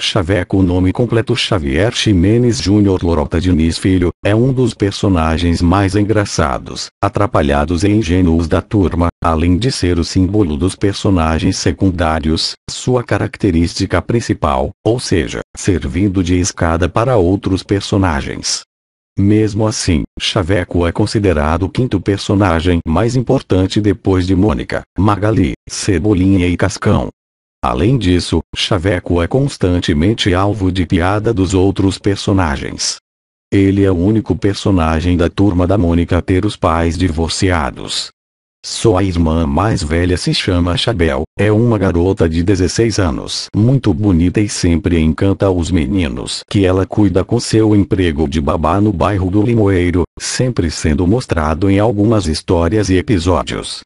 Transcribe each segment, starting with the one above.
Chaveco O nome completo Xavier Ximenes Júnior Lorota Diniz Filho, é um dos personagens mais engraçados, atrapalhados e ingênuos da turma, além de ser o símbolo dos personagens secundários, sua característica principal, ou seja, servindo de escada para outros personagens. Mesmo assim, Chaveco é considerado o quinto personagem mais importante depois de Mônica, Magali, Cebolinha e Cascão. Além disso, Chaveco é constantemente alvo de piada dos outros personagens. Ele é o único personagem da turma da Mônica a ter os pais divorciados. Sua irmã mais velha se chama Chabel, é uma garota de 16 anos, muito bonita e sempre encanta os meninos que ela cuida com seu emprego de babá no bairro do Limoeiro, sempre sendo mostrado em algumas histórias e episódios.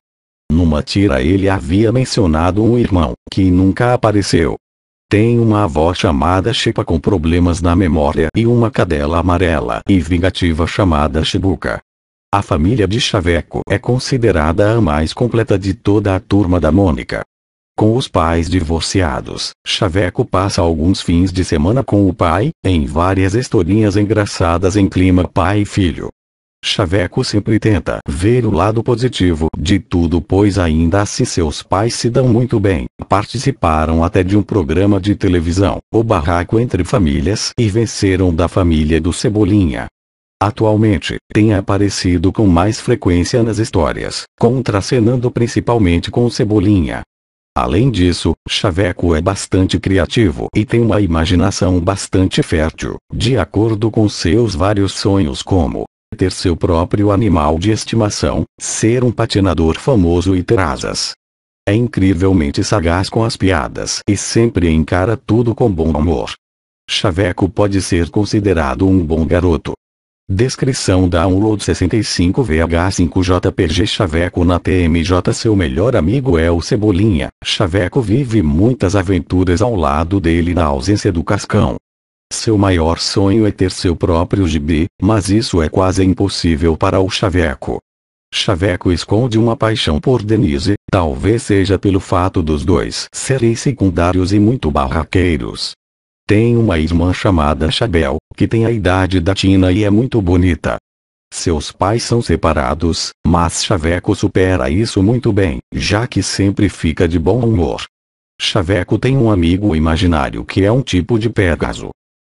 Numa tira ele havia mencionado um irmão, que nunca apareceu. Tem uma avó chamada Chipa com problemas na memória e uma cadela amarela e vingativa chamada Shibuka. A família de Chaveco é considerada a mais completa de toda a turma da Mônica. Com os pais divorciados, Chaveco passa alguns fins de semana com o pai, em várias historinhas engraçadas em clima pai e filho. Chaveco sempre tenta ver o lado positivo de tudo pois ainda assim seus pais se dão muito bem, participaram até de um programa de televisão, O Barraco Entre Famílias e venceram da família do Cebolinha. Atualmente, tem aparecido com mais frequência nas histórias, contracenando principalmente com o Cebolinha. Além disso, Chaveco é bastante criativo e tem uma imaginação bastante fértil, de acordo com seus vários sonhos como ter seu próprio animal de estimação, ser um patinador famoso e ter asas. É incrivelmente sagaz com as piadas e sempre encara tudo com bom humor. Chaveco pode ser considerado um bom garoto. Descrição Download 65VH5JPG Chaveco na TMJ Seu melhor amigo é o Cebolinha. Chaveco vive muitas aventuras ao lado dele na ausência do Cascão. Seu maior sonho é ter seu próprio gibi, mas isso é quase impossível para o Chaveco. Chaveco esconde uma paixão por Denise, talvez seja pelo fato dos dois serem secundários e muito barraqueiros. Tem uma irmã chamada Chabel, que tem a idade da Tina e é muito bonita. Seus pais são separados, mas Chaveco supera isso muito bem, já que sempre fica de bom humor. Chaveco tem um amigo imaginário que é um tipo de Pégaso,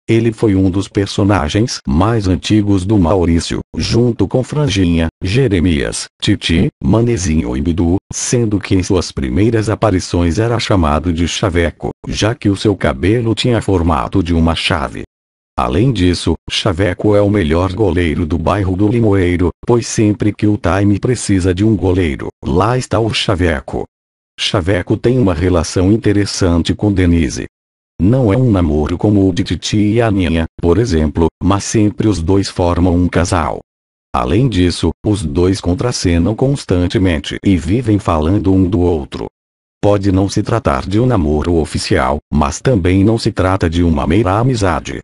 ele foi um dos personagens mais antigos do Maurício, junto com Franjinha, Jeremias, Titi, Manezinho e Bidu, sendo que em suas primeiras aparições era chamado de Chaveco, já que o seu cabelo tinha formato de uma chave. Além disso, Chaveco é o melhor goleiro do bairro do Limoeiro, pois sempre que o time precisa de um goleiro, lá está o Chaveco. Chaveco tem uma relação interessante com Denise, não é um namoro como o de Titi e a Ninha, por exemplo, mas sempre os dois formam um casal. Além disso, os dois contracenam constantemente e vivem falando um do outro. Pode não se tratar de um namoro oficial, mas também não se trata de uma mera amizade.